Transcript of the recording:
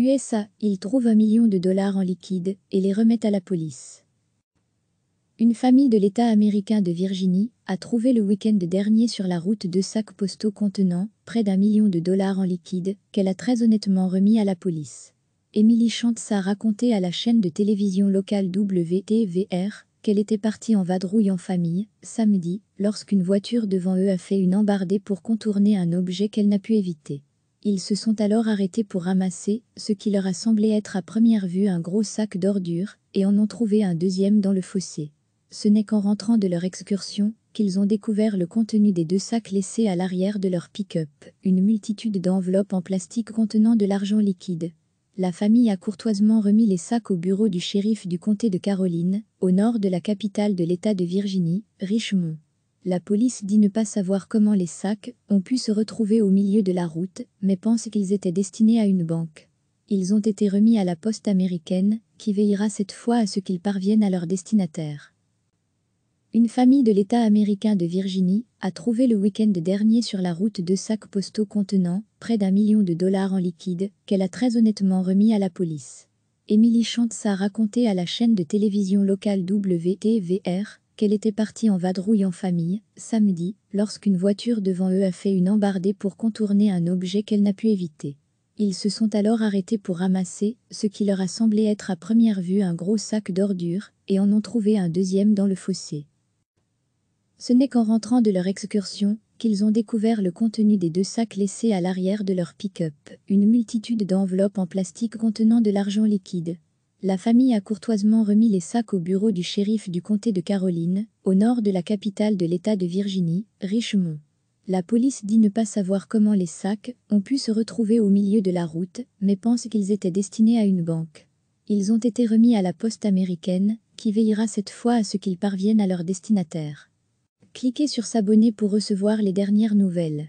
USA, ils trouvent un million de dollars en liquide et les remettent à la police. Une famille de l'État américain de Virginie a trouvé le week-end dernier sur la route deux sacs postaux contenant près d'un million de dollars en liquide qu'elle a très honnêtement remis à la police. Emily Chantz a raconté à la chaîne de télévision locale WTVR qu'elle était partie en vadrouille en famille, samedi, lorsqu'une voiture devant eux a fait une embardée pour contourner un objet qu'elle n'a pu éviter. Ils se sont alors arrêtés pour ramasser ce qui leur a semblé être à première vue un gros sac d'ordures, et en ont trouvé un deuxième dans le fossé. Ce n'est qu'en rentrant de leur excursion qu'ils ont découvert le contenu des deux sacs laissés à l'arrière de leur pick-up, une multitude d'enveloppes en plastique contenant de l'argent liquide. La famille a courtoisement remis les sacs au bureau du shérif du comté de Caroline, au nord de la capitale de l'État de Virginie, Richmond. La police dit ne pas savoir comment les sacs ont pu se retrouver au milieu de la route, mais pense qu'ils étaient destinés à une banque. Ils ont été remis à la poste américaine, qui veillera cette fois à ce qu'ils parviennent à leur destinataire. Une famille de l'État américain de Virginie a trouvé le week-end dernier sur la route deux sacs postaux contenant près d'un million de dollars en liquide qu'elle a très honnêtement remis à la police. Emily Chantz a raconté à la chaîne de télévision locale WTVR qu'elle était partie en vadrouille en famille, samedi, lorsqu'une voiture devant eux a fait une embardée pour contourner un objet qu'elle n'a pu éviter. Ils se sont alors arrêtés pour ramasser ce qui leur a semblé être à première vue un gros sac d'ordures et en ont trouvé un deuxième dans le fossé. Ce n'est qu'en rentrant de leur excursion qu'ils ont découvert le contenu des deux sacs laissés à l'arrière de leur pick-up, une multitude d'enveloppes en plastique contenant de l'argent liquide, la famille a courtoisement remis les sacs au bureau du shérif du comté de Caroline, au nord de la capitale de l'État de Virginie, Richmond. La police dit ne pas savoir comment les sacs ont pu se retrouver au milieu de la route, mais pense qu'ils étaient destinés à une banque. Ils ont été remis à la poste américaine, qui veillera cette fois à ce qu'ils parviennent à leur destinataire. Cliquez sur s'abonner pour recevoir les dernières nouvelles.